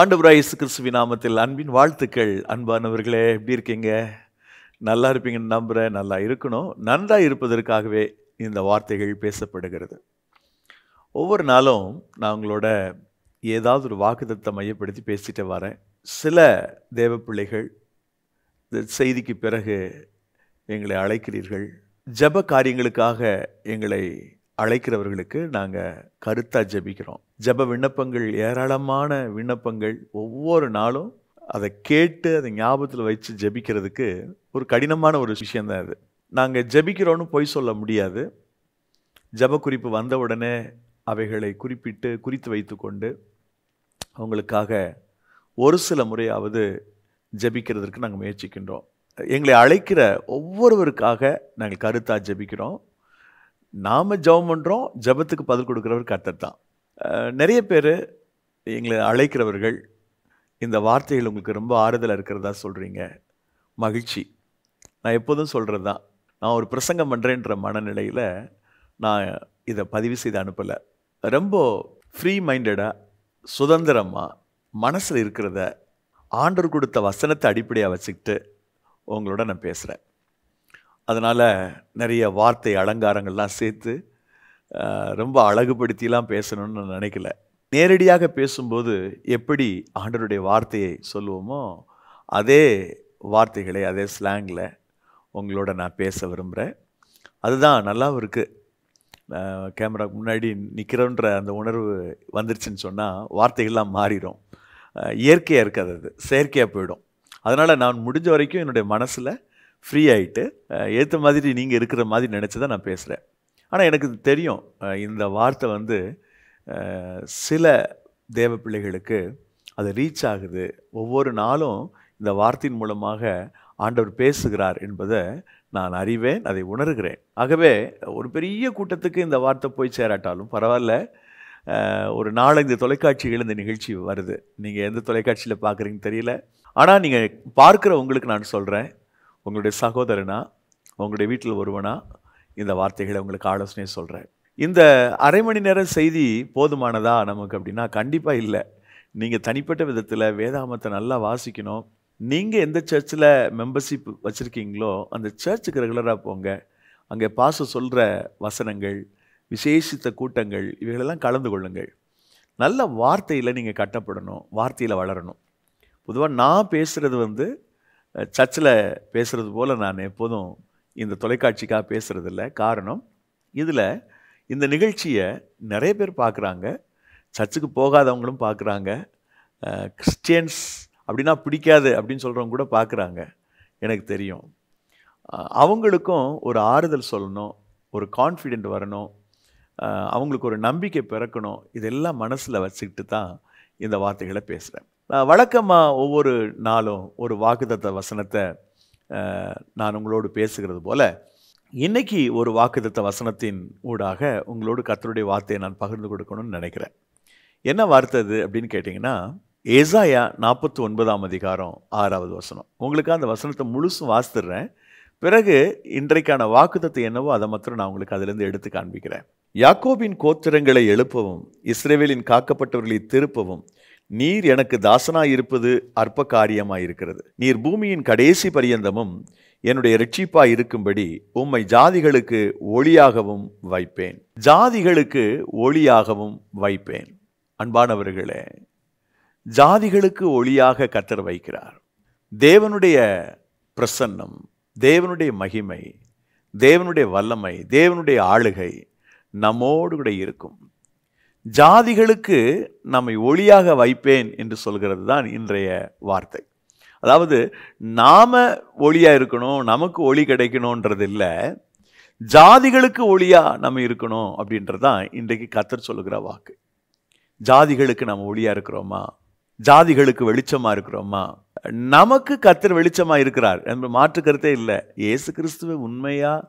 ஆண்டவராய் இயேசு கிறிஸ்துவ நாமத்தில் அன்பின் வாழ்த்துக்கள் அன்பானவர்களே எப்படி இருக்கீங்க நல்லா இருப்பீங்கன்னு நம்புகிறேன் நல்லா இருக்கணும் நன்றாக இருப்பதற்காகவே இந்த வார்த்தைகள் பேசப்படுகிறது ஒவ்வொரு நாளும் நான் உங்களோட ஏதாவது ஒரு வாக்குதத்தை மையப்படுத்தி பேசிட்டு வரேன் சில தேவ பிள்ளைகள் செய்திக்கு பிறகு எங்களை அழைக்கிறீர்கள் ஜப காரியங்களுக்காக எங்களை அழைக்கிறவர்களுக்கு நாங்கள் கருத்தாக ஜபிக்கிறோம் ஜப விண்ணப்பங்கள் ஏராளமான விண்ணப்பங்கள் ஒவ்வொரு நாளும் அதை கேட்டு அதை ஞாபகத்தில் வச்சு ஜபிக்கிறதுக்கு ஒரு கடினமான ஒரு விஷயந்தான் அது நாங்கள் ஜபிக்கிறோன்னு பொய் சொல்ல முடியாது ஜப குறிப்பு வந்த உடனே அவைகளை குறிப்பிட்டு குறித்து வைத்து கொண்டு அவங்களுக்காக ஒரு சில முறையாவது ஜபிக்கிறதுக்கு நாங்கள் முயற்சிக்கின்றோம் எங்களை அழைக்கிற ஒவ்வொருவருக்காக நாங்கள் கருத்தாக ஜபிக்கிறோம் நாம் ஜபம் பண்ணுறோம் ஜபத்துக்கு பதில் கொடுக்குறவர் கர்த்தர் தான் நிறைய பேர் எங்களை அழைக்கிறவர்கள் இந்த வார்த்தைகள் உங்களுக்கு ரொம்ப ஆறுதலாக இருக்கிறதா சொல்கிறீங்க மகிழ்ச்சி நான் எப்போதும் சொல்கிறது தான் நான் ஒரு பிரசங்கம் பண்ணுறேன்ற மனநிலையில் நான் இதை பதிவு செய்து அனுப்பலை ரொம்ப ஃப்ரீ மைண்டடாக சுதந்திரமாக மனசில் இருக்கிறத ஆண்டர் கொடுத்த வசனத்தை அடிப்படையாக வச்சுக்கிட்டு உங்களோட நான் பேசுகிறேன் அதனால் நிறைய வார்த்தை அலங்காரங்கள்லாம் சேர்த்து ரொம்ப அழகுபடுத்திலாம் பேசணும்னு நான் நினைக்கல நேரடியாக பேசும்போது எப்படி ஆண்டருடைய வார்த்தையை சொல்லுவோமோ அதே வார்த்தைகளை அதே ஸ்லாங்கில் உங்களோட நான் பேச விரும்புகிறேன் அதுதான் நல்லாவும் இருக்குது கேமராக்கு முன்னாடி நிற்கிறோன்ற அந்த உணர்வு வந்துருச்சுன்னு சொன்னால் வார்த்தைகள்லாம் மாறிடும் இயற்கையாக இருக்காது அது செயற்கையாக போயிடும் அதனால் நான் முடிஞ்ச வரைக்கும் என்னுடைய மனசில் ஃப்ரீ ஆகிட்டு ஏற்ற மாதிரி நீங்கள் இருக்கிற மாதிரி நினச்சி தான் நான் பேசுகிறேன் ஆனால் எனக்கு தெரியும் இந்த வார்த்தை வந்து சில தேவ பிள்ளைகளுக்கு அது ரீச் ஆகுது ஒவ்வொரு நாளும் இந்த வார்த்தையின் மூலமாக ஆண்டவர் பேசுகிறார் என்பதை நான் அறிவேன் அதை உணர்கிறேன் ஆகவே ஒரு பெரிய கூட்டத்துக்கு இந்த வார்த்தை போய் சேராட்டாலும் பரவாயில்ல ஒரு நாலஞ்சு தொலைக்காட்சிகள் இந்த நிகழ்ச்சி வருது நீங்கள் எந்த தொலைக்காட்சியில் பார்க்குறீங்கன்னு தெரியல ஆனால் நீங்கள் பார்க்குற உங்களுக்கு நான் சொல்கிறேன் உங்களுடைய சகோதரனா உங்களுடைய வீட்டில் ஒருவனா இந்த வார்த்தைகளை உங்களுக்கு ஆலோசனை சொல்கிறேன் இந்த அரை மணி நேரம் செய்தி போதுமானதா நமக்கு அப்படின்னா கண்டிப்பாக இல்லை நீங்கள் தனிப்பட்ட விதத்தில் வேதாமத்தை நல்லா வாசிக்கணும் நீங்கள் எந்த சர்ச்சில் மெம்பர்ஷிப் வச்சுருக்கீங்களோ அந்த சர்ச்சுக்கு ரெகுலராக போங்க அங்கே பாச சொல்கிற வசனங்கள் விசேஷித்த கூட்டங்கள் இவைகளெல்லாம் கலந்து கொள்ளுங்கள் நல்ல வார்த்தையில் நீங்கள் கட்டப்படணும் வார்த்தையில் வளரணும் பொதுவாக நான் பேசுகிறது வந்து சர்ச்சில் பேசுகிறது போல் நான் எப்போதும் இந்த தொலைக்காட்சிக்காக பேசுகிறதில்ல காரணம் இதில் இந்த நிகழ்ச்சியை நிறைய பேர் பார்க்குறாங்க சர்ச்சுக்கு போகாதவங்களும் பார்க்குறாங்க கிறிஸ்டியன்ஸ் அப்படின்னா பிடிக்காது அப்படின்னு சொல்கிறவங்க கூட பார்க்குறாங்க எனக்கு தெரியும் அவங்களுக்கும் ஒரு ஆறுதல் சொல்லணும் ஒரு கான்ஃபிடெண்ட் வரணும் அவங்களுக்கு ஒரு நம்பிக்கை பிறக்கணும் இதெல்லாம் மனசில் வச்சுக்கிட்டு தான் இந்த வார்த்தைகளை பேசுகிறேன் வழக்கமாக ஒவ்வொரு நாளும் ஒரு வாக்குதத்த வசனத்தை நான் உங்களோடு பேசுகிறது போல் இன்றைக்கி ஒரு வாக்குதத்த வசனத்தின் ஊடாக உங்களோடு கத்தருடைய வார்த்தையை நான் பகிர்ந்து கொடுக்கணும்னு நினைக்கிறேன் என்ன வார்த்தை அப்படின்னு கேட்டிங்கன்னா ஏசாயா நாற்பத்தி ஒன்பதாம் அதிகாரம் ஆறாவது வசனம் உங்களுக்கு அந்த வசனத்தை முழுசும் வாசிடுறேன் பிறகு இன்றைக்கான வாக்குத்தத்தை என்னவோ அதை மாத்திரம் நான் உங்களுக்கு அதிலிருந்து எடுத்து காண்பிக்கிறேன் யாக்கோபின் கோத்திரங்களை எழுப்பவும் இஸ்ரேவேலின் காக்கப்பட்டவர்களை திருப்பவும் நீர் எனக்கு தாசனாயிருப்பது அற்ப காரியமாயிருக்கிறது நீர் பூமியின் கடைசி பரியந்தமும் என்னுடைய ரட்சிப்பாய் இருக்கும்படி உம்மை ஜாதிகளுக்கு ஒளியாகவும் வைப்பேன் ஜாதிகளுக்கு ஒளியாகவும் வைப்பேன் அன்பானவர்களே ஜாதிகளுக்கு ஒளியாக கத்தர் வைக்கிறார் தேவனுடைய பிரசன்னம் தேவனுடைய மகிமை தேவனுடைய வல்லமை தேவனுடைய ஆளுகை நம்மோடு கூட இருக்கும் ஜாதிகளுக்கு நம்மை ஒளியாக வைப்பேன் என்று சொல்கிறது தான் இன்றைய வார்த்தை அதாவது நாம் ஒளியாக இருக்கணும் நமக்கு ஒளி கிடைக்கணுன்றது இல்லை ஜாதிகளுக்கு ஒளியாக நம்ம இருக்கணும் அப்படின்றது தான் இன்றைக்கு கத்தர் சொல்லுகிற வாக்கு ஜாதிகளுக்கு நம்ம ஒளியாக இருக்கிறோமா ஜாதிகளுக்கு வெளிச்சமாக இருக்கிறோமா நமக்கு கத்தர் வெளிச்சமாக இருக்கிறார் என்று மாற்று கருத்தே இல்லை ஏசு கிறிஸ்துவை உண்மையாக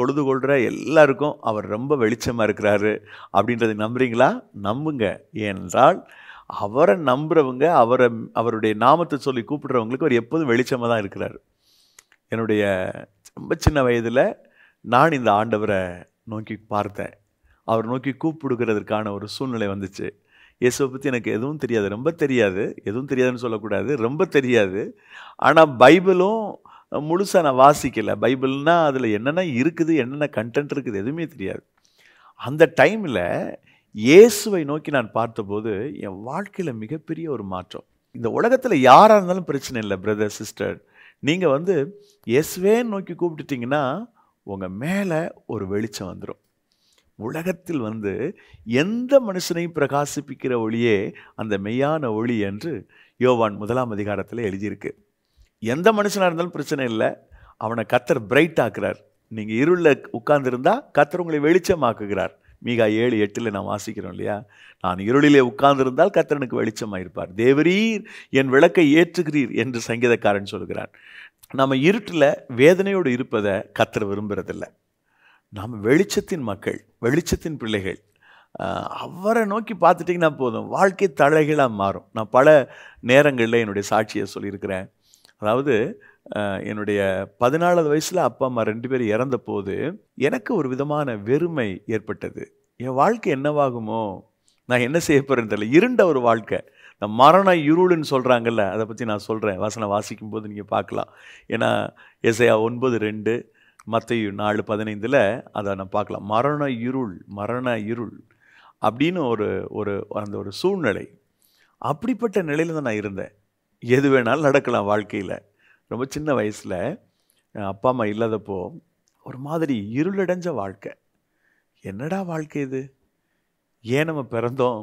தொழுது கொள்கிற எல்லாருக்கும் அவர் ரொம்ப வெளிச்சமாக இருக்கிறாரு அப்படின்றத நம்புறீங்களா நம்புங்க ஏனென்றால் அவரை நம்புகிறவங்க அவரை அவருடைய நாமத்தை சொல்லி கூப்பிடுறவங்களுக்கு அவர் எப்போதும் வெளிச்சமாக தான் இருக்கிறார் என்னுடைய ரொம்ப சின்ன வயதில் நான் இந்த ஆண்டவரை நோக்கி பார்த்தேன் அவர் நோக்கி கூப்பிடுக்கிறதுக்கான ஒரு சூழ்நிலை வந்துச்சு இயேசுவை பற்றி எனக்கு எதுவும் தெரியாது ரொம்ப தெரியாது எதுவும் தெரியாதுன்னு சொல்லக்கூடாது ரொம்ப தெரியாது ஆனால் பைபிளும் முழுசாக நான் வாசிக்கலை பைபிள்னால் அதில் என்னென்ன இருக்குது என்னென்ன கண்டென்ட் இருக்குது எதுவுமே தெரியாது அந்த டைமில் இயேசுவை நோக்கி நான் பார்த்தபோது என் வாழ்க்கையில் மிகப்பெரிய ஒரு மாற்றம் இந்த உலகத்தில் யாராக இருந்தாலும் பிரச்சனை இல்லை பிரதர் சிஸ்டர் நீங்கள் வந்து இயேசுவேன்னு நோக்கி கூப்பிட்டுட்டிங்கன்னா உங்கள் மேலே ஒரு வெளிச்சம் வந்துடும் உலகத்தில் வந்து எந்த மனுஷனையும் பிரகாசிப்பிக்கிற ஒளியே அந்த மெய்யான ஒளி என்று யோவான் முதலாம் அதிகாரத்தில் எழுதியிருக்கு எந்த மனுஷனாக இருந்தாலும் பிரச்சனை இல்லை அவனை கத்தர் பிரைட் ஆக்குறார் நீங்கள் இருளில் உட்கார்ந்துருந்தா கத்தர் உங்களை வெளிச்சமாக்குகிறார் மீகா ஏழு எட்டில் நான் வாசிக்கிறோம் இல்லையா நான் இருளிலே உட்கார்ந்திருந்தால் கத்தரனுக்கு வெளிச்சமாக இருப்பார் தேவரீர் என் விளக்கை ஏற்றுகிறீர் என்று சங்கீதக்காரன் சொல்கிறார் நம்ம இருட்டில் வேதனையோடு இருப்பதை கத்தர் விரும்புகிறதில்ல நாம் வெளிச்சத்தின் மக்கள் வெளிச்சத்தின் பிள்ளைகள் அவரை நோக்கி பார்த்துட்டிங்கன்னா போதும் வாழ்க்கை தலைகளாக மாறும் நான் பல நேரங்களில் என்னுடைய சாட்சியை சொல்லியிருக்கிறேன் அதாவது என்னுடைய பதினாலாவது வயசில் அப்பா அம்மா ரெண்டு பேரும் இறந்த போது எனக்கு ஒரு விதமான வெறுமை ஏற்பட்டது என் வாழ்க்கை என்னவாகுமோ நான் என்ன செய்ய போகிறேன்னு தெரியல இருண்ட ஒரு வாழ்க்கை இந்த மரண இருளுன்னு சொல்கிறாங்கல்ல அதை பற்றி நான் சொல்கிறேன் வாசனை வாசிக்கும் போது நீங்கள் பார்க்கலாம் ஏன்னா எஸ்ஐயா ஒன்பது ரெண்டு மற்ற நாலு பதினைந்தில் அதை நான் பார்க்கலாம் மரண இருள் மரண இருள் அப்படின்னு ஒரு ஒரு அந்த ஒரு சூழ்நிலை அப்படிப்பட்ட நிலையில் தான் நான் இருந்தேன் எது வேணாலும் நடக்கலாம் வாழ்க்கையில் ரொம்ப சின்ன வயசில் அப்பா அம்மா இல்லாதப்போ ஒரு மாதிரி இருளடைஞ்ச வாழ்க்கை என்னடா வாழ்க்கை இது ஏன் நம்ம பிறந்தோம்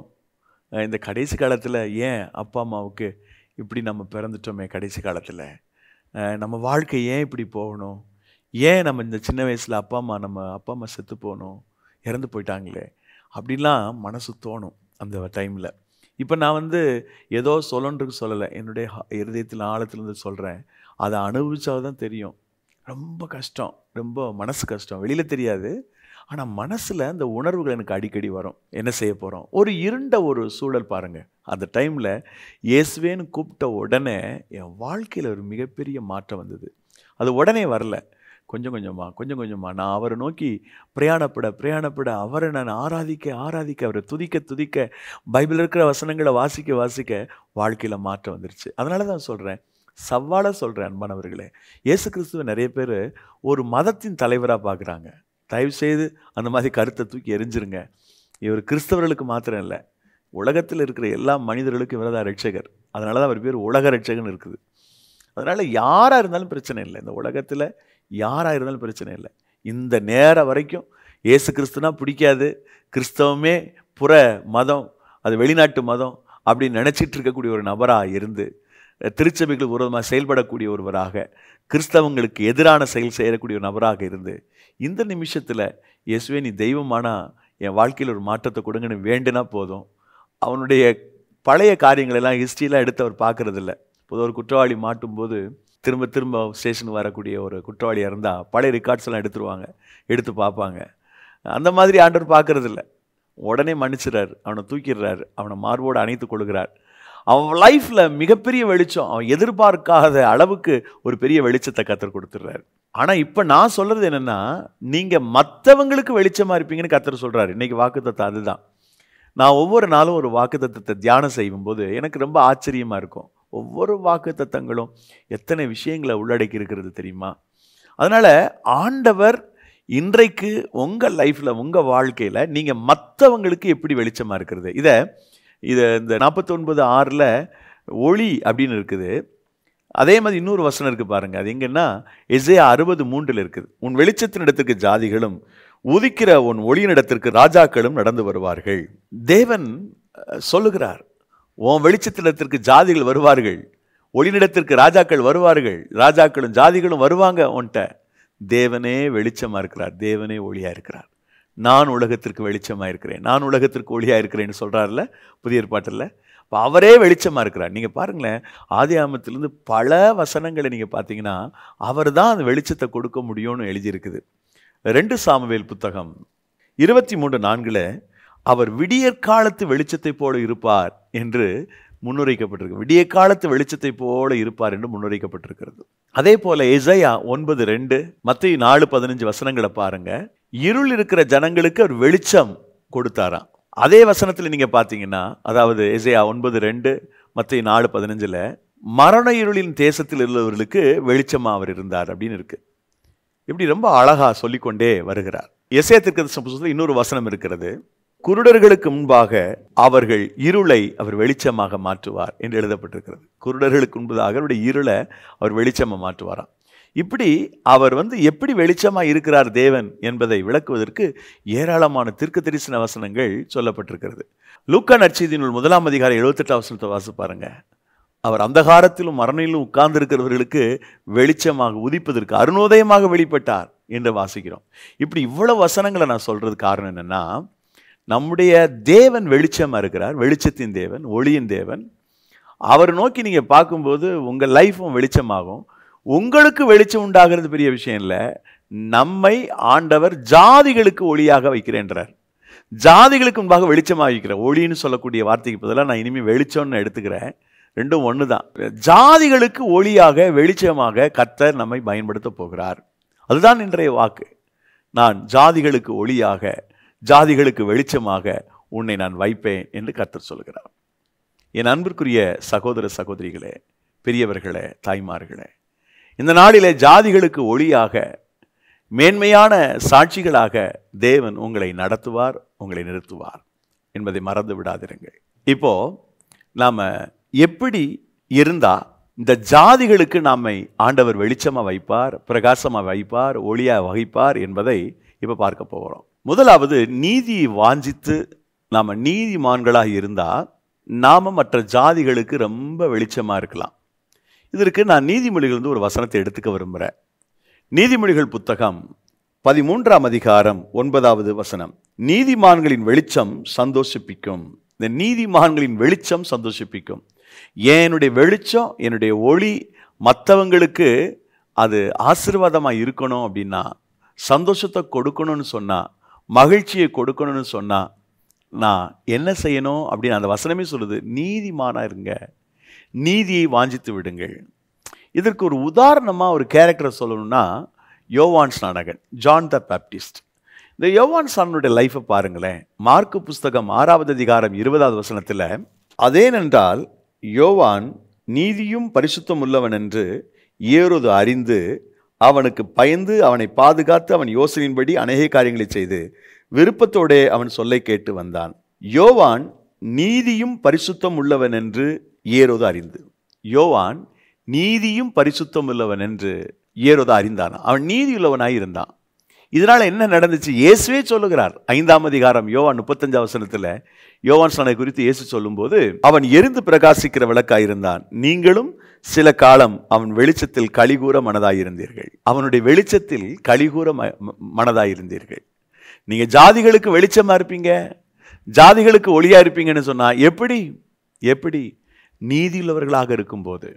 இந்த கடைசி காலத்தில் ஏன் அப்பா அம்மாவுக்கு இப்படி நம்ம பிறந்துட்டோமே கடைசி காலத்தில் நம்ம வாழ்க்கை ஏன் இப்படி போகணும் ஏன் நம்ம இந்த சின்ன வயசில் அப்பா அம்மா நம்ம அப்பா அம்மா செத்து போகணும் இறந்து போயிட்டாங்களே அப்படிலாம் மனசு தோணும் அந்த டைமில் இப்போ நான் வந்து ஏதோ சொல்லணுன்றது சொல்லலை என்னுடைய இருதயத்தில் ஆழத்துலேருந்து சொல்கிறேன் அதை அனுபவிச்சா தான் தெரியும் ரொம்ப கஷ்டம் ரொம்ப மனசு கஷ்டம் வெளியில் தெரியாது ஆனால் மனசில் அந்த உணர்வுகள் எனக்கு அடிக்கடி வரும் என்ன செய்ய போகிறோம் ஒரு இருண்ட ஒரு சூழல் பாருங்கள் அந்த டைமில் இயேசுவேன்னு கூப்பிட்ட உடனே என் வாழ்க்கையில் ஒரு மிகப்பெரிய மாற்றம் வந்தது அது உடனே வரலை கொஞ்சம் கொஞ்சமாக கொஞ்சம் கொஞ்சமாக நான் அவரை நோக்கி பிரயாணப்பட பிரயாணப்பட அவரை நான் ஆராதிக்க ஆராதிக்க அவரை துதிக்க துதிக்க பைபிள் இருக்கிற வசனங்களை வாசிக்க வாசிக்க வாழ்க்கையில் மாற்றம் வந்துருச்சு அதனால தான் சொல்கிறேன் சவாலாக சொல்கிறேன் அன்பானவர்களே இயேசு கிறிஸ்துவை நிறைய பேர் ஒரு மதத்தின் தலைவராக பார்க்குறாங்க தயவுசெய்து அந்த மாதிரி கருத்தை தூக்கி எரிஞ்சிருங்க இவர் கிறிஸ்தவர்களுக்கு மாத்திரம் இல்லை உலகத்தில் இருக்கிற எல்லா மனிதர்களுக்கும் இவர் தான் ரட்சகர் அதனால தான் அவர் பேர் உலக ரட்சகன் இருக்குது அதனால் யாராக இருந்தாலும் பிரச்சனை இல்லை இந்த உலகத்தில் யாராக இருந்தாலும் பிரச்சனை இல்லை இந்த நேரம் வரைக்கும் ஏசு கிறிஸ்துனா பிடிக்காது கிறிஸ்தவமே புற மதம் அது வெளிநாட்டு மதம் அப்படின்னு நினச்சிட்டு இருக்கக்கூடிய ஒரு நபராக இருந்து திருச்சபைகள் உருவமாக செயல்படக்கூடிய ஒருவராக கிறிஸ்தவங்களுக்கு எதிரான செயல் செய்யக்கூடிய ஒரு நபராக இருந்து இந்த நிமிஷத்தில் இயேசுவே நீ தெய்வமானா என் வாழ்க்கையில் ஒரு மாற்றத்தை கொடுங்கன்னு வேண்டுனா போதும் அவனுடைய பழைய காரியங்களெல்லாம் ஹிஸ்ட்ரியெலாம் எடுத்து அவர் பார்க்குறதில்ல பொதுவாக ஒரு குற்றவாளி மாட்டும்போது திரும்ப திரும்ப ஸ்டேஷனுக்கு வரக்கூடிய ஒரு குற்றவாளியாக இருந்தால் பழைய ரெக்கார்ட்ஸ்லாம் எல்லாம் எடுத்துருவாங்க எடுத்து பார்ப்பாங்க அந்த மாதிரி ஆண்டவர் பார்க்குறதில்ல உடனே மன்னிச்சிடறாரு அவனை தூக்கிடுறாரு அவனை மார்போடு அணைத்து கொள்கிறார் அவன் லைஃப்பில் மிகப்பெரிய வெளிச்சம் அவன் எதிர்பார்க்காத அளவுக்கு ஒரு பெரிய வெளிச்சத்தை கத்தர் கொடுத்துட்றாரு ஆனால் இப்போ நான் சொல்கிறது என்னென்னா நீங்கள் மற்றவங்களுக்கு வெளிச்சமாக இருப்பீங்கன்னு கத்தர் சொல்கிறார் இன்றைக்கி வாக்குத்தத்தை அதுதான் நான் ஒவ்வொரு நாளும் ஒரு வாக்குத்தத்தை தியானம் செய்யும்போது எனக்கு ரொம்ப ஆச்சரியமாக இருக்கும் ஒவ்வொரு வாக்கு தத்தங்களும் எத்தனை விஷயங்களை உள்ளடக்கி இருக்கிறது தெரியுமா அதனால் ஆண்டவர் இன்றைக்கு உங்கள் லைஃப்பில் உங்கள் வாழ்க்கையில் நீங்கள் மற்றவங்களுக்கு எப்படி வெளிச்சமாக இருக்கிறது இதை இதை இந்த நாற்பத்தொன்பது ஆறில் ஒளி அப்படின்னு இருக்குது அதே மாதிரி இன்னொரு வசனம் இருக்குது பாருங்கள் அது எங்கன்னா இசைய அறுபது மூன்றில் இருக்குது உன் வெளிச்சத்தின் இடத்துக்கு ஜாதிகளும் உதிக்கிற உன் ஒளியின் இடத்திற்கு ராஜாக்களும் நடந்து வருவார்கள் தேவன் சொல்லுகிறார் உன் வெளிச்சத்திடத்திற்கு ஜாதிகள் வருவார்கள் ஒளிநிடத்திற்கு ராஜாக்கள் வருவார்கள் ராஜாக்களும் ஜாதிகளும் வருவாங்க உன்ட்ட தேவனே வெளிச்சமாக இருக்கிறார் தேவனே ஒளியாக இருக்கிறார் நான் உலகத்திற்கு வெளிச்சமாக இருக்கிறேன் நான் உலகத்திற்கு ஒளியாக இருக்கிறேன்னு சொல்கிறார்ல புதிய ஏற்பாட்டில் இப்போ அவரே வெளிச்சமாக இருக்கிறார் நீங்கள் பாருங்களேன் ஆதி ஆமத்திலேருந்து பல வசனங்களை நீங்கள் பார்த்தீங்கன்னா அவர் தான் அந்த வெளிச்சத்தை கொடுக்க முடியும்னு எழுதியிருக்குது ரெண்டு சாமவேல் புத்தகம் இருபத்தி மூன்று நான்கில் அவர் விடியற்காலத்து வெளிச்சத்தை போல இருப்பார் என்று முன்னுரைக்கப்பட்டிருக்கு விடிய காலத்து வெளிச்சத்தை போல இருப்பார் என்று முன்னுரைக்கப்பட்டிருக்கிறது அதே போல இசையா ஒன்பது ரெண்டு மத்திய நாலு பதினஞ்சு வசனங்களை பாருங்க இருள் இருக்கிற ஜனங்களுக்கு அவர் வெளிச்சம் கொடுத்தாராம் அதே வசனத்தில் நீங்கள் பார்த்தீங்கன்னா அதாவது இசையா ஒன்பது ரெண்டு மத்திய நாலு பதினஞ்சில் மரண இருளின் தேசத்தில் உள்ளவர்களுக்கு வெளிச்சமாக அவர் இருந்தார் அப்படின்னு இருக்கு இப்படி ரொம்ப அழகாக சொல்லிக்கொண்டே வருகிறார் இசையத்திற்கு இன்னொரு வசனம் இருக்கிறது குருடர்களுக்கு முன்பாக அவர்கள் இருளை அவர் வெளிச்சமாக மாற்றுவார் என்று எழுதப்பட்டிருக்கிறது குருடர்களுக்கு முன்பதாக அவருடைய இருளை அவர் வெளிச்சமாக மாற்றுவாராம் இப்படி அவர் வந்து எப்படி வெளிச்சமாக இருக்கிறார் தேவன் என்பதை விளக்குவதற்கு ஏராளமான திருக்கு தரிசன வசனங்கள் சொல்லப்பட்டிருக்கிறது லூக்கா நற்செய்தியினுள் முதலாம் அதிகாரம் எழுபத்தெட்டாம் வசனத்தை வாசி பாருங்க அவர் அந்தகாரத்திலும் மரணிலும் உட்கார்ந்திருக்கிறவர்களுக்கு வெளிச்சமாக உதிப்பதற்கு அருணோதயமாக வெளிப்பட்டார் என்று வாசிக்கிறோம் இப்படி இவ்வளவு வசனங்களை நான் சொல்கிறது காரணம் என்னென்னா நம்முடைய தேவன் வெளிச்சமாக இருக்கிறார் வெளிச்சத்தின் தேவன் ஒளியின் தேவன் அவர் நோக்கி நீங்கள் பார்க்கும்போது உங்கள் லைஃப்பும் வெளிச்சமாகும் உங்களுக்கு வெளிச்சம் உண்டாகிறது பெரிய விஷயம் இல்லை நம்மை ஆண்டவர் ஜாதிகளுக்கு ஒளியாக வைக்கிறேன்றார் ஜாதிகளுக்கு முன்பாக வெளிச்சமாக வைக்கிறேன் ஒளின்னு சொல்லக்கூடிய வார்த்தைக்கு பதிலாக நான் இனிமேல் வெளிச்சம்னு எடுத்துக்கிறேன் ரெண்டும் ஒன்று தான் ஜாதிகளுக்கு ஒளியாக வெளிச்சமாக கத்தர் நம்மை பயன்படுத்த போகிறார் அதுதான் இன்றைய வாக்கு நான் ஜாதிகளுக்கு ஒளியாக ஜாதிகளுக்கு வெளிச்சமாக உன்னை நான் வைப்பேன் என்று கர்த்தர் சொல்கிறார் என் அன்பிற்குரிய சகோதர சகோதரிகளே பெரியவர்களே தாய்மார்களே இந்த நாளிலே ஜாதிகளுக்கு ஒளியாக மேன்மையான சாட்சிகளாக தேவன் உங்களை நடத்துவார் உங்களை நிறுத்துவார் என்பதை மறந்து விடாதிருங்கள் இப்போ நாம் எப்படி இருந்தால் இந்த ஜாதிகளுக்கு நம்மை ஆண்டவர் வெளிச்சமாக வைப்பார் பிரகாசமாக வைப்பார் ஒளியாக வகிப்பார் என்பதை இப்போ பார்க்க போகிறோம் முதலாவது நீதியை வாஞ்சித்து நாம் நீதிமான்களாக இருந்தால் நாம் மற்ற ஜாதிகளுக்கு ரொம்ப வெளிச்சமாக இருக்கலாம் இதற்கு நான் வந்து ஒரு வசனத்தை எடுத்துக்க விரும்புகிறேன் நீதிமொழிகள் புத்தகம் பதிமூன்றாம் அதிகாரம் ஒன்பதாவது வசனம் நீதிமான்களின் வெளிச்சம் சந்தோஷிப்பிக்கும் இந்த நீதிமான்களின் வெளிச்சம் சந்தோஷிப்பிக்கும் என்னுடைய வெளிச்சம் என்னுடைய ஒளி மற்றவங்களுக்கு அது ஆசீர்வாதமாக இருக்கணும் அப்படின்னா சந்தோஷத்தை கொடுக்கணும்னு சொன்னால் மகிழ்ச்சியை கொடுக்கணும்னு சொன்னால் நான் என்ன செய்யணும் அப்படின்னு அந்த வசனமே சொல்லுது நீதிமானாக இருங்க நீதியை வாஞ்சித்து விடுங்கள் இதற்கு ஒரு உதாரணமாக ஒரு கேரக்டரை சொல்லணும்னா யோவான் ஸ்நானகன் ஜான் த பேப்டிஸ்ட் இந்த யோவான் சானுடைய லைஃப்பை பாருங்களேன் மார்க்கு புஸ்தகம் ஆறாவது அதிகாரம் இருபதாவது வசனத்தில் அதேனென்றால் யோவான் நீதியும் பரிசுத்தம் உள்ளவன் என்று ஏறுது அறிந்து அவனுக்கு பயந்து அவனை பாதுகாத்து அவன் யோசனையின்படி அநேக காரியங்களை செய்து விருப்பத்தோடே அவன் சொல்லை கேட்டு வந்தான் யோவான் நீதியும் பரிசுத்தம் உள்ளவன் என்று ஏறோது அறிந்து யோவான் நீதியும் பரிசுத்தம் உள்ளவன் என்று ஏறோது அறிந்தான் அவன் நீதி இருந்தான் இதனால் என்ன நடந்துச்சு இயேசுவே சொல்லுகிறார் ஐந்தாம் அதிகாரம் யோவான் முப்பத்தஞ்சு அவசரத்தில் யோவான் சனை குறித்து இயேசு சொல்லும்போது அவன் எரிந்து பிரகாசிக்கிற விளக்காக இருந்தான் நீங்களும் சில காலம் அவன் வெளிச்சத்தில் கழிகூற மனதாயிருந்தீர்கள் அவனுடைய வெளிச்சத்தில் கழிகூற மனதாயிருந்தீர்கள் நீங்கள் ஜாதிகளுக்கு வெளிச்சமாக இருப்பீங்க ஜாதிகளுக்கு ஒளியாக இருப்பீங்கன்னு சொன்னால் எப்படி எப்படி நீதியுள்ளவர்களாக இருக்கும்போது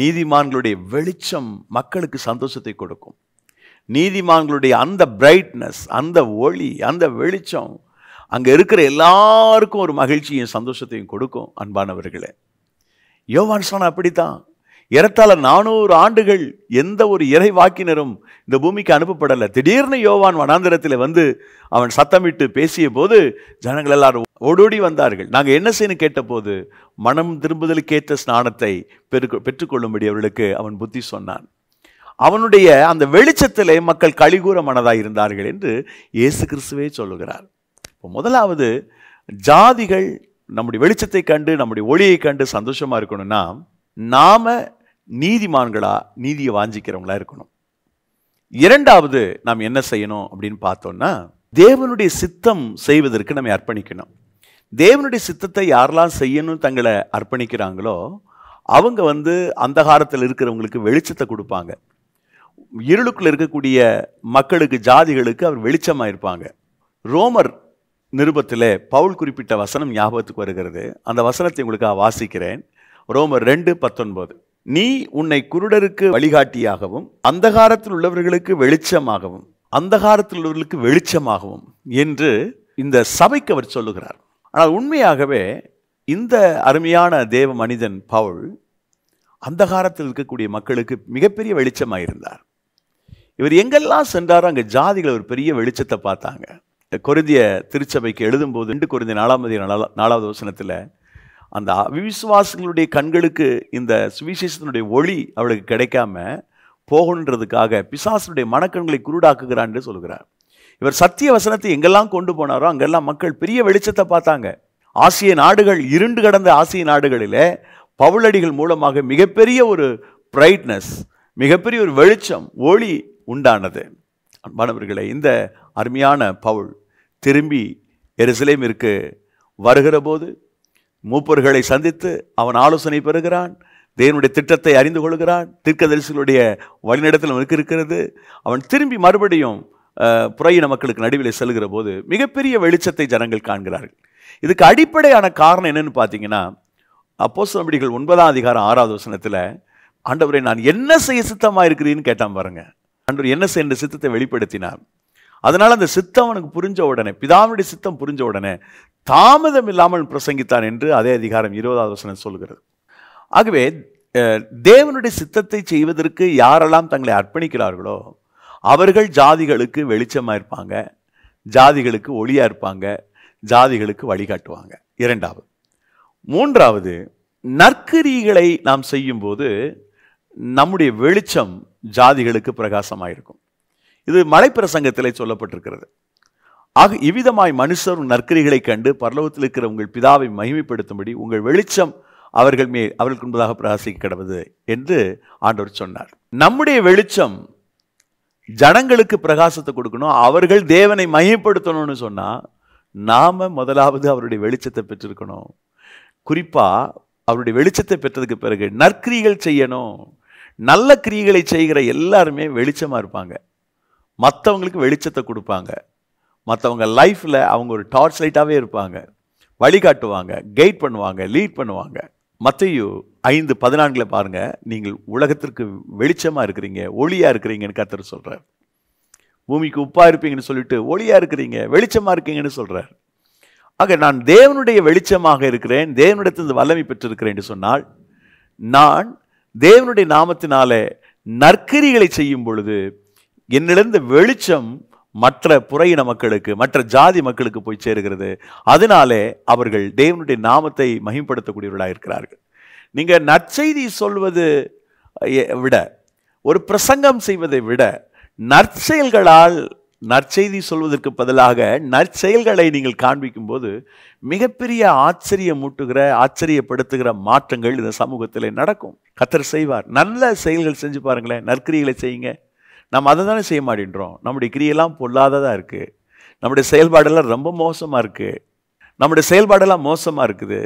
நீதிமான்களுடைய வெளிச்சம் மக்களுக்கு சந்தோஷத்தை கொடுக்கும் நீதிமான்களுடைய அந்த பிரைட்னஸ் அந்த ஒளி அந்த வெளிச்சம் அங்கே இருக்கிற எல்லாருக்கும் ஒரு மகிழ்ச்சியும் சந்தோஷத்தையும் கொடுக்கும் அன்பானவர்களே யோவான்ஸ்லான் அப்படித்தான் ஏறத்தாழ நானூறு ஆண்டுகள் எந்த ஒரு இறை வாக்கினரும் இந்த பூமிக்கு அனுப்பப்படலை திடீர்னு யோவான் வனாந்திரத்தில் வந்து அவன் சத்தமிட்டு பேசிய போது ஜனங்கள் எல்லாரும் ஓடோடி வந்தார்கள் நாங்கள் என்ன செய்யணும் கேட்டபோது மனம் திரும்புதலுக்கேற்ற ஸ்நானத்தை பெரு பெற்றுக்கொள்ளும்படி அவர்களுக்கு அவன் புத்தி சொன்னான் அவனுடைய அந்த வெளிச்சத்திலே மக்கள் கழிகூற மனதாக இருந்தார்கள் என்று இயேசு கிறிஸ்துவே சொல்லுகிறார் முதலாவது ஜாதிகள் நம்முடைய வெளிச்சத்தை கண்டு நம்முடைய ஒளியை கண்டு சந்தோஷமாக இருக்கணும்னா நாம் நீதிமான்களாக நீதியை வாஞ்சிக்கிறவங்களா இருக்கணும் இரண்டாவது நாம் என்ன செய்யணும் அப்படின்னு பார்த்தோம்னா தேவனுடைய சித்தம் செய்வதற்கு நம்ம அர்ப்பணிக்கணும் தேவனுடைய சித்தத்தை யாரெல்லாம் செய்யணும் தங்களை அர்ப்பணிக்கிறாங்களோ அவங்க வந்து அந்தகாரத்தில் இருக்கிறவங்களுக்கு வெளிச்சத்தை கொடுப்பாங்க இருளுக்குள்ள இருக்கக்கூடிய மக்களுக்கு ஜாதிகளுக்கு அவர் வெளிச்சமாக இருப்பாங்க ரோமர் நிருபத்தில் பவுல் குறிப்பிட்ட வசனம் ஞாபகத்துக்கு வருகிறது அந்த வசனத்தை உங்களுக்காக வாசிக்கிறேன் ரோமர் ரெண்டு பத்தொன்பது நீ உன்னை குருடருக்கு வழிகாட்டியாகவும் அந்தகாரத்தில் உள்ளவர்களுக்கு வெளிச்சமாகவும் அந்தகாரத்தில் உள்ளவர்களுக்கு வெளிச்சமாகவும் என்று இந்த சபைக்கு அவர் சொல்லுகிறார் ஆனால் உண்மையாகவே இந்த அருமையான தேவ மனிதன் பவுல் அந்தகாரத்தில் இருக்கக்கூடிய மக்களுக்கு மிகப்பெரிய வெளிச்சமாக இருந்தார் இவர் எங்கெல்லாம் சென்றாரோ அங்கே ஜாதிகள் ஒரு பெரிய வெளிச்சத்தை பார்த்தாங்க கொருந்திய திருச்சபைக்கு எழுதும்போது ரெண்டு கொருந்திய நாலாம் அதிகார நாலாவது வசனத்தில் அந்த அவிசுவாசங்களுடைய கண்களுக்கு இந்த சுவிசேஷத்தினுடைய ஒளி அவளுக்கு கிடைக்காம போகணுன்றதுக்காக பிசாசனுடைய மனக்கண்களை குருடாக்குகிறான்னு என்று சொல்கிறார் இவர் சத்திய வசனத்தை எங்கெல்லாம் கொண்டு போனாரோ அங்கெல்லாம் மக்கள் பெரிய வெளிச்சத்தை பார்த்தாங்க ஆசிய நாடுகள் இருண்டு கடந்த ஆசிய நாடுகளிலே பவுலடிகள் மூலமாக மிகப்பெரிய ஒரு பிரைட்னஸ் மிகப்பெரிய ஒரு வெளிச்சம் ஒளி உண்டானது அன்பானவர்களே இந்த அருமையான பவுல் திரும்பி எருசலேமிற்கு வருகிற போது மூப்பர்களை சந்தித்து அவன் ஆலோசனை பெறுகிறான் தேவனுடைய திட்டத்தை அறிந்து கொள்கிறான் தீர்க்கதரிசிகளுடைய வழிநடத்தில் அவனுக்கு இருக்கிறது அவன் திரும்பி மறுபடியும் புறையின மக்களுக்கு நடுவில் செல்கிற போது மிகப்பெரிய வெளிச்சத்தை ஜனங்கள் காண்கிறார்கள் இதுக்கு அடிப்படையான காரணம் என்னென்னு பார்த்தீங்கன்னா அப்போ நம்பிகள் ஒன்பதாம் அதிகாரம் ஆறாவது வசனத்தில் ஆண்டவரை நான் என்ன செய்ய சித்தமாக இருக்கிறீன்னு கேட்டான் பாருங்க ஆண்டவர் என்ன செய்ய சித்தத்தை வெளிப்படுத்தினார் அதனால் அந்த சித்தம் அவனுக்கு புரிஞ்ச உடனே பிதாவுடைய சித்தம் புரிஞ்ச உடனே தாமதம் இல்லாமல் பிரசங்கித்தான் என்று அதே அதிகாரம் இருபதாவது வசனம் சொல்கிறது ஆகவே தேவனுடைய சித்தத்தை செய்வதற்கு யாரெல்லாம் தங்களை அர்ப்பணிக்கிறார்களோ அவர்கள் ஜாதிகளுக்கு வெளிச்சமாக இருப்பாங்க ஜாதிகளுக்கு ஒளியாக இருப்பாங்க ஜாதிகளுக்கு வழிகாட்டுவாங்க இரண்டாவது மூன்றாவது நற்கரிகளை நாம் செய்யும்போது நம்முடைய வெளிச்சம் ஜாதிகளுக்கு பிரகாசமாக இருக்கும் இது மலைப்பிரசங்கத்தில் சொல்லப்பட்டிருக்கிறது ஆக இவ்விதமாய் மனுஷர் நற்கரிகளை கண்டு பரலோகத்தில் இருக்கிற உங்கள் பிதாவை மகிமைப்படுத்தும்படி உங்கள் வெளிச்சம் அவர்கள் மே அவர்களுக்கு முன்பதாக பிரகாசிக்க கிடவது என்று ஆண்டவர் சொன்னார் நம்முடைய வெளிச்சம் ஜனங்களுக்கு பிரகாசத்தை கொடுக்கணும் அவர்கள் தேவனை மகிமைப்படுத்தணும்னு சொன்னால் நாம் முதலாவது அவருடைய வெளிச்சத்தை பெற்றிருக்கணும் குறிப்பாக அவருடைய வெளிச்சத்தை பெற்றதுக்கு பிறகு நற்கிரிகள் செய்யணும் நல்ல கிரிகளை செய்கிற எல்லாருமே வெளிச்சமாக இருப்பாங்க மற்றவங்களுக்கு வெளிச்சத்தை கொடுப்பாங்க மற்றவங்க லைஃப்பில் அவங்க ஒரு டார்ச் லைட்டாகவே இருப்பாங்க வழிகாட்டுவாங்க கைட் பண்ணுவாங்க லீட் பண்ணுவாங்க மற்றையும் ஐந்து பதினான்கில் பாருங்கள் நீங்கள் உலகத்திற்கு வெளிச்சமாக இருக்கிறீங்க ஒளியாக இருக்கிறீங்கன்னு கத்தர் சொல்கிறார் பூமிக்கு உப்பாக இருப்பீங்கன்னு சொல்லிட்டு ஒளியாக இருக்கிறீங்க வெளிச்சமாக இருக்கீங்கன்னு சொல்கிறார் ஆக நான் தேவனுடைய வெளிச்சமாக இருக்கிறேன் தேவனிடத்திலிருந்து வல்லமை பெற்றிருக்கிறேன் என்று சொன்னால் நான் தேவனுடைய நாமத்தினாலே நற்கரிகளை செய்யும் பொழுது என்னிலிருந்து வெளிச்சம் மற்ற புறையின மக்களுக்கு மற்ற ஜாதி மக்களுக்கு போய் சேருகிறது அதனாலே அவர்கள் தேவனுடைய நாமத்தை மகிம்படுத்தக்கூடியவர்களாக இருக்கிறார்கள் நீங்கள் நற்செய்தி சொல்வது விட ஒரு பிரசங்கம் செய்வதை விட நற்செயல்களால் நற்செய்தி சொல்வதற்கு பதிலாக நற்செயல்களை நீங்கள் காண்பிக்கும் போது மிகப்பெரிய ஆச்சரியமூட்டுகிற ஆச்சரியப்படுத்துகிற மாற்றங்கள் இந்த சமூகத்தில் நடக்கும் கத்தர் செய்வார் நல்ல செயல்கள் செஞ்சு பாருங்களேன் நற்கிரிகளை செய்யுங்க நம்ம அதை தானே செய்ய மாட்டேன்றோம் நம்முடைய கிரியெல்லாம் பொல்லாததாக இருக்குது நம்முடைய செயல்பாடெல்லாம் ரொம்ப மோசமாக இருக்குது நம்முடைய செயல்பாடெல்லாம் மோசமாக இருக்குது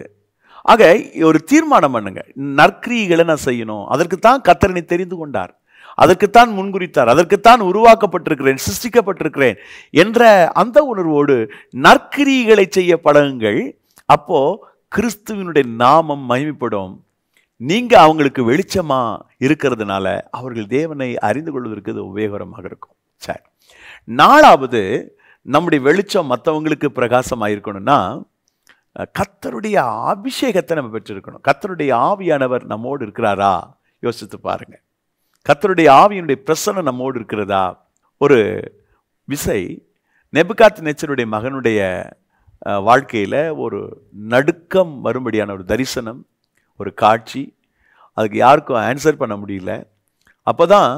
ஆக ஒரு தீர்மானம் பண்ணுங்க நற்கிரியைகளை நான் செய்யணும் அதற்கு தான் கத்தரனை தெரிந்து கொண்டார் அதற்குத்தான் முன்குறித்தார் அதற்குத்தான் உருவாக்கப்பட்டிருக்கிறேன் சிருஷ்டிக்கப்பட்டிருக்கிறேன் என்ற அந்த உணர்வோடு நற்கிரிகளை செய்ய பழகுங்கள் அப்போ கிறிஸ்துவனுடைய நாமம் மகிமைப்படும் நீங்கள் அவங்களுக்கு வெளிச்சமாக இருக்கிறதுனால அவர்கள் தேவனை அறிந்து கொள்வதற்கு இது உபயோகரமாக இருக்கும் சார் நாலாவது நம்முடைய வெளிச்சம் மற்றவங்களுக்கு பிரகாசமாக இருக்கணும்னா கத்தருடைய அபிஷேகத்தை நம்ம பெற்றிருக்கணும் கத்தருடைய ஆவியானவர் நம்மோடு இருக்கிறாரா யோசித்து பாருங்கள் கத்தருடைய ஆவியினுடைய பிரசனம் நம்மோடு இருக்கிறதா ஒரு விசை நெபுகாத் நேச்சருடைய மகனுடைய வாழ்க்கையில் ஒரு நடுக்கம் வரும்படியான ஒரு தரிசனம் ஒரு காட்சி அதுக்கு யாருக்கும் ஆன்சர் பண்ண முடியல அப்போ தான்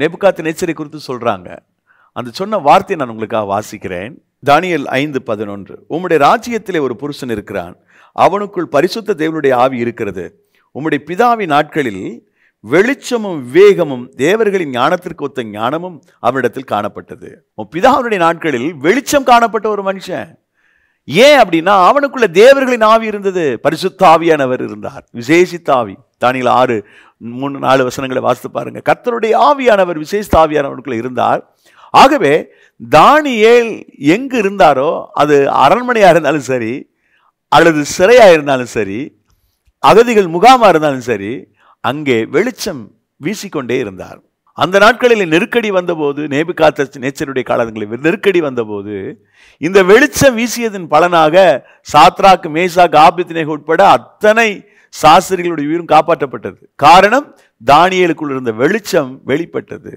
நெபுகாத்து நேச்சரை குறித்து சொல்கிறாங்க அந்த சொன்ன வார்த்தையை நான் உங்களுக்காக வாசிக்கிறேன் தானியல் ஐந்து பதினொன்று உம்முடைய ராஜ்யத்தில் ஒரு புருஷன் இருக்கிறான் அவனுக்குள் பரிசுத்த தேவனுடைய ஆவி இருக்கிறது உம்முடைய பிதாவின் நாட்களில் வெளிச்சமும் விவேகமும் தேவர்களின் ஞானத்திற்கு ஒத்த ஞானமும் அவனிடத்தில் காணப்பட்டது உன் பிதாவினுடைய நாட்களில் வெளிச்சம் காணப்பட்ட ஒரு மனுஷன் ஏன் அப்படின்னா அவனுக்குள்ள தேவர்களின் ஆவி இருந்தது பரிசுத்தாவியானவர் இருந்தார் விசேஷித்தாவி தானியில் ஆறு மூணு நாலு வசனங்களை வாசித்து பாருங்க கர்த்தருடைய ஆவியானவர் விசேஷ இருந்தார் ஆகவே தானியேல் எங்கு இருந்தாரோ அது அரண்மனையாக இருந்தாலும் சரி அல்லது சிறையாக இருந்தாலும் சரி அகதிகள் முகாமாக இருந்தாலும் சரி அங்கே வெளிச்சம் வீசிக்கொண்டே இருந்தார் அந்த நாட்களில் நெருக்கடி வந்தபோது நேபுகாத்த நேச்சருடைய காலங்களில் நெருக்கடி வந்தபோது இந்த வெளிச்சம் வீசியதன் பலனாக சாத்ராக் காபித் நேக உட்பட அத்தனை சாஸ்திரிகளுடைய உயிரும் காப்பாற்றப்பட்டது காரணம் தானியலுக்குள் இருந்த வெளிச்சம் வெளிப்பட்டது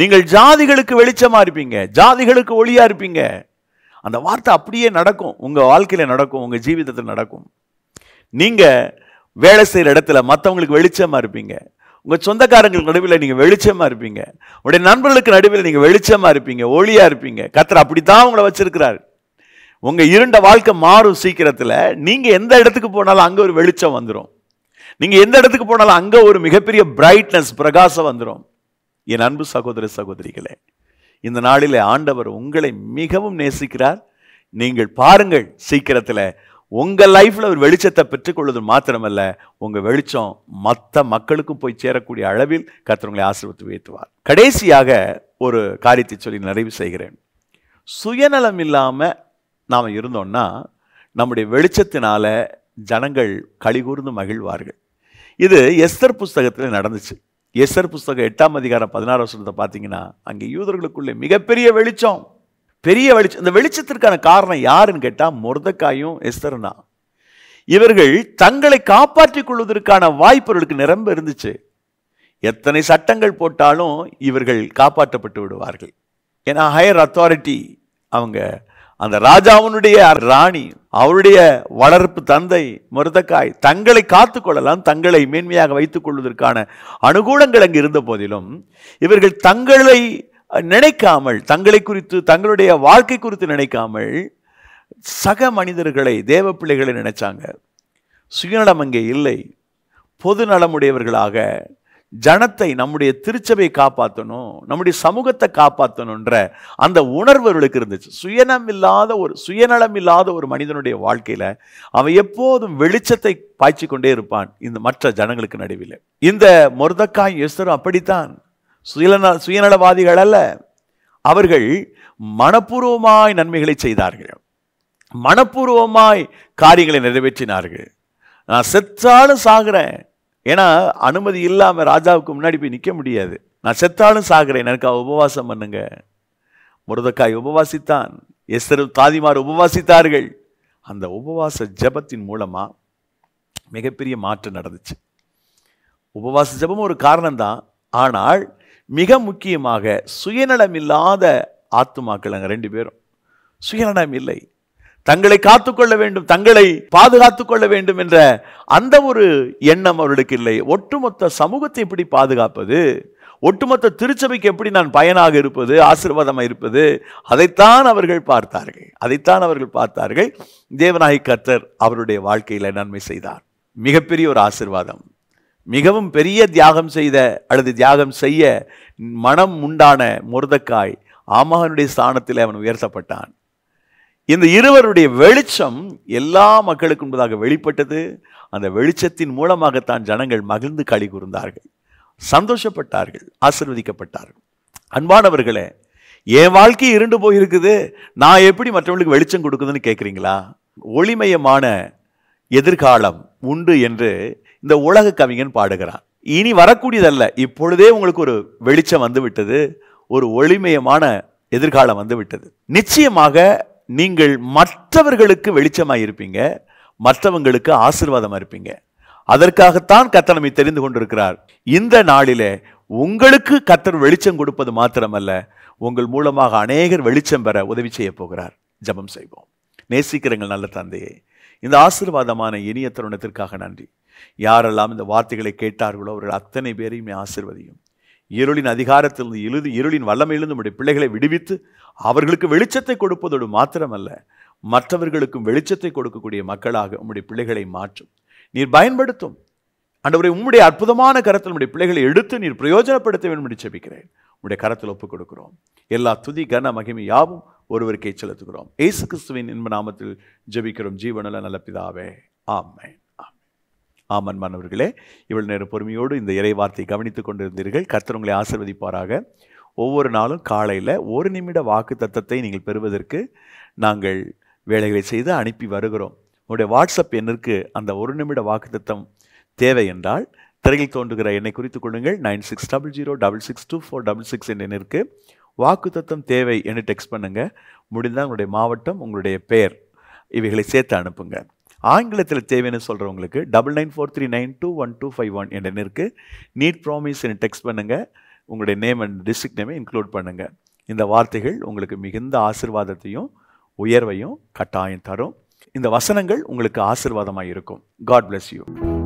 நீங்கள் ஜாதிகளுக்கு வெளிச்சமா இருப்பீங்க ஜாதிகளுக்கு ஒளியா இருப்பீங்க அந்த வார்த்தை அப்படியே நடக்கும் உங்கள் வாழ்க்கையில் நடக்கும் உங்கள் ஜீவிதத்தில் நடக்கும் நீங்கள் வேலை செய்கிற இடத்துல மற்றவங்களுக்கு வெளிச்சமாக இருப்பீங்க உங்கள் சொந்தக்காரங்களுக்கு நடுவில் நீங்கள் வெளிச்சமாக இருப்பீங்க உடைய நண்பர்களுக்கு நடுவில் நீங்கள் வெளிச்சமாக இருப்பீங்க ஒளியாக இருப்பீங்க கத்தர் அப்படி தான் உங்களை வச்சுருக்கிறார் உங்கள் இருண்ட வாழ்க்கை மாறும் சீக்கிரத்தில் நீங்கள் எந்த இடத்துக்கு போனாலும் அங்கே ஒரு வெளிச்சம் வந்துடும் நீங்கள் எந்த இடத்துக்கு போனாலும் அங்கே ஒரு மிகப்பெரிய பிரைட்னஸ் பிரகாசம் வந்துடும் என் அன்பு சகோதர சகோதரிகளே இந்த நாளில் ஆண்டவர் உங்களை மிகவும் நேசிக்கிறார் நீங்கள் பாருங்கள் சீக்கிரத்தில் உங்கள் லைஃப்பில் ஒரு வெளிச்சத்தை பெற்றுக்கொள்வது மாத்திரமல்ல உங்கள் வெளிச்சம் மற்ற மக்களுக்கும் போய் சேரக்கூடிய அளவில் கத்திரங்களை ஆசிர்வத்து உயர்த்துவார் கடைசியாக ஒரு காரியத்தை சொல்லி நிறைவு செய்கிறேன் சுயநலம் இல்லாமல் நாம் இருந்தோம்னா நம்முடைய வெளிச்சத்தினால் ஜனங்கள் கழிகூர்ந்து மகிழ்வார்கள் இது எஸ்தர் புஸ்தகத்தில் நடந்துச்சு எஸ்தர் புஸ்தகம் எட்டாம் அதிகாரம் பதினாறு வருஷத்தை பார்த்தீங்கன்னா அங்கே யூதர்களுக்குள்ளே மிகப்பெரிய வெளிச்சம் பெரிய வெளிச்சம் இந்த வெளிச்சத்திற்கான காரணம் யாருன்னு கேட்டால் முருதக்காயும் எஸ்தரும் தான் இவர்கள் தங்களை காப்பாற்றிக் கொள்வதற்கான வாய்ப்பு இவர்களுக்கு நிரம்ப இருந்துச்சு எத்தனை சட்டங்கள் போட்டாலும் இவர்கள் காப்பாற்றப்பட்டு விடுவார்கள் ஏன்னா ஹையர் அத்தாரிட்டி அவங்க அந்த ராஜாவுனுடைய ராணி அவருடைய வளர்ப்பு தந்தை முருதக்காய் தங்களை காத்து கொள்ளலாம் தங்களை மேன்மையாக வைத்துக் கொள்வதற்கான அனுகூலங்கள் அங்கு இருந்த போதிலும் இவர்கள் தங்களை நினைக்காமல் தங்களை குறித்து தங்களுடைய வாழ்க்கை குறித்து நினைக்காமல் சக மனிதர்களை தேவ பிள்ளைகளை நினைச்சாங்க சுயநலம் அங்கே இல்லை பொது நலமுடையவர்களாக ஜனத்தை நம்முடைய திருச்சபை காப்பாற்றணும் நம்முடைய சமூகத்தை காப்பாற்றணுன்ற அந்த உணர்வு அவர்களுக்கு இருந்துச்சு சுயநலம் இல்லாத ஒரு சுயநலம் இல்லாத ஒரு மனிதனுடைய வாழ்க்கையில் அவன் எப்போதும் வெளிச்சத்தை பாய்ச்சி கொண்டே இருப்பான் இந்த மற்ற ஜனங்களுக்கு நடுவில் இந்த மொர்தக்காய் எஸ்தரும் அப்படித்தான் சுயநல சுயநலவாதிகள் அல்ல அவர்கள் மனப்பூர்வமாய் நன்மைகளை செய்தார்கள் மனப்பூர்வமாய் காரியங்களை நிறைவேற்றினார்கள் நான் செத்தாலும் சாகிறேன் ஏன்னா அனுமதி இல்லாமல் ராஜாவுக்கு முன்னாடி போய் நிற்க முடியாது நான் செத்தாலும் சாகிறேன் எனக்கு உபவாசம் பண்ணுங்க முருதக்காய் உபவாசித்தான் எஸ்தர் தாதிமார் உபவாசித்தார்கள் அந்த உபவாச ஜபத்தின் மூலமாக மிகப்பெரிய மாற்றம் நடந்துச்சு உபவாச ஜபம் ஒரு காரணம்தான் ஆனால் மிக முக்கியமாக சுயநலம் இல்லாத ஆத்துமாக்கள் ரெண்டு பேரும் சுயநலம் இல்லை தங்களை காத்துக்கொள்ள வேண்டும் தங்களை பாதுகாத்து கொள்ள வேண்டும் என்ற அந்த ஒரு எண்ணம் அவர்களுக்கு இல்லை ஒட்டுமொத்த சமூகத்தை எப்படி பாதுகாப்பது ஒட்டுமொத்த திருச்சபைக்கு எப்படி நான் பயனாக இருப்பது ஆசீர்வாதமாக இருப்பது அதைத்தான் அவர்கள் பார்த்தார்கள் அதைத்தான் அவர்கள் பார்த்தார்கள் தேவநாயக கர்த்தர் அவருடைய வாழ்க்கையில் நன்மை செய்தார் மிகப்பெரிய ஒரு ஆசிர்வாதம் மிகவும் பெரிய தியாகம் செய்த அல்லது தியாகம் செய்ய மனம் உண்டான முருதக்காய் ஆமகனுடைய ஸ்தானத்தில் அவன் உயர்த்தப்பட்டான் இந்த இருவருடைய வெளிச்சம் எல்லா மக்களுக்கு முன்பதாக வெளிப்பட்டது அந்த வெளிச்சத்தின் மூலமாகத்தான் ஜனங்கள் மகிழ்ந்து களி கூர்ந்தார்கள் சந்தோஷப்பட்டார்கள் ஆசிர்வதிக்கப்பட்டார்கள் அன்பானவர்களே என் வாழ்க்கை இருண்டு போயிருக்குது நான் எப்படி மற்றவங்களுக்கு வெளிச்சம் கொடுக்குதுன்னு கேட்குறீங்களா ஒளிமயமான எதிர்காலம் உண்டு என்று இந்த உலக கவிஞன் பாடுகிறான் இனி வரக்கூடியதல்ல இப்பொழுதே உங்களுக்கு ஒரு வெளிச்சம் வந்து விட்டது ஒரு ஒளிமயமான எதிர்காலம் வந்து விட்டது நிச்சயமாக நீங்கள் மற்றவர்களுக்கு வெளிச்சமாக இருப்பீங்க மற்றவங்களுக்கு ஆசீர்வாதமாக இருப்பீங்க அதற்காகத்தான் கத்தர் நம்மை தெரிந்து கொண்டிருக்கிறார் இந்த நாளிலே உங்களுக்கு கத்தர் வெளிச்சம் கொடுப்பது மாத்திரமல்ல உங்கள் மூலமாக அநேகர் வெளிச்சம் பெற உதவி செய்ய போகிறார் ஜபம் செய்வோம் நேசிக்கிறங்கள் நல்ல தந்தையே இந்த ஆசீர்வாதமான இனிய தருணத்திற்காக நன்றி யாரெல்லாம் இந்த வார்த்தைகளை கேட்டார்களோ அவர்கள் அத்தனை பேரையுமே ஆசிர்வதியும் இருளின் அதிகாரத்திலிருந்து எழுதி இருளின் வல்லமையிலிருந்து நம்முடைய பிள்ளைகளை விடுவித்து அவர்களுக்கு வெளிச்சத்தை கொடுப்பதோடு மாத்திரமல்ல மற்றவர்களுக்கும் வெளிச்சத்தை கொடுக்கக்கூடிய மக்களாக உம்முடைய பிள்ளைகளை மாற்றும் நீர் பயன்படுத்தும் அண்டவரை உம்முடைய அற்புதமான கரத்தில் உடைய பிள்ளைகளை எடுத்து நீர் பிரயோஜனப்படுத்த வேண்டும் என்று செபிக்கிறேன் உடைய கரத்தில் ஒப்புக் கொடுக்கிறோம் எல்லா துதி கன மகிமை யாவும் ஒருவருக்கே செலுத்துகிறோம் ஏசு கிறிஸ்துவின் இன்ப நாமத்தில் ஜெபிக்கிறோம் ஜீவனில் நல்ல பிதாவே ஆமை ஆமன் மாணவர்களே இவ்வளவு நேரம் பொறுமையோடு இந்த இறை வார்த்தை கவனித்துக் கொண்டிருந்தீர்கள் கர்த்தர் உங்களை ஆசிர்வதிப்பாராக ஒவ்வொரு நாளும் காலையில் ஒரு நிமிட வாக்கு தத்தத்தை நீங்கள் பெறுவதற்கு நாங்கள் வேலைகளை செய்து அனுப்பி வருகிறோம் உங்களுடைய வாட்ஸ்அப் எண்ணிற்கு அந்த ஒரு நிமிட வாக்கு தத்தம் தேவை என்றால் திரையில் தோன்றுகிற எண்ணை குறித்துக் கொள்ளுங்கள் nine six double zero double six two four double six என்ற எண்ணிற்கு வாக்குத்தத்தம் தேவை என்று டெக்ஸ்ட் பண்ணுங்கள் முடிந்தால் உங்களுடைய மாவட்டம் உங்களுடைய பெயர் இவைகளை சேர்த்து அனுப்புங்க ஆங்கிலத்தில் தேவைன்னு சொல்கிறவங்களுக்கு double nine four three nine two one two five one என்ற இருக்குது நீட் ப்ராமிஸ் என்று டெக்ஸ்ட் பண்ணுங்கள் உங்களுடைய நேம் அண்ட் டிஸ்ட்ரிக்ட் நேமை இன்க்ளூட் பண்ணுங்கள் இந்த வார்த்தைகள் உங்களுக்கு மிகுந்த ஆசிர்வாதத்தையும் உயர்வையும் கட்டாயம் தரும் இந்த வசனங்கள் உங்களுக்கு ஆசிர்வாதமாக இருக்கும் காட் பிளஸ் யூ